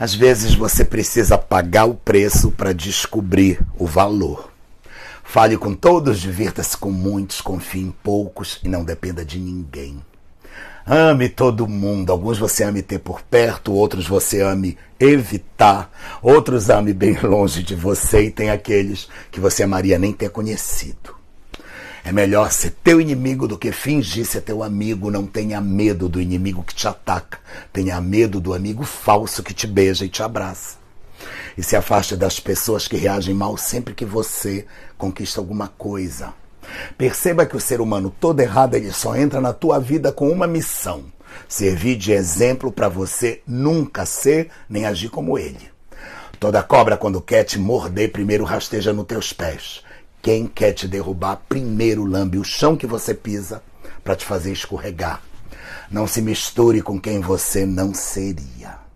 Às vezes você precisa pagar o preço para descobrir o valor. Fale com todos, divirta-se com muitos, confie em poucos e não dependa de ninguém. Ame todo mundo. Alguns você ame ter por perto, outros você ame evitar, outros ame bem longe de você e tem aqueles que você amaria nem ter conhecido. É melhor ser teu inimigo do que fingir ser teu amigo. Não tenha medo do inimigo que te ataca. Tenha medo do amigo falso que te beija e te abraça. E se afaste das pessoas que reagem mal sempre que você conquista alguma coisa. Perceba que o ser humano todo errado ele só entra na tua vida com uma missão: servir de exemplo para você nunca ser nem agir como ele. Toda cobra, quando quer te morder, primeiro rasteja nos teus pés. Quem quer te derrubar, primeiro lambe o chão que você pisa para te fazer escorregar. Não se misture com quem você não seria.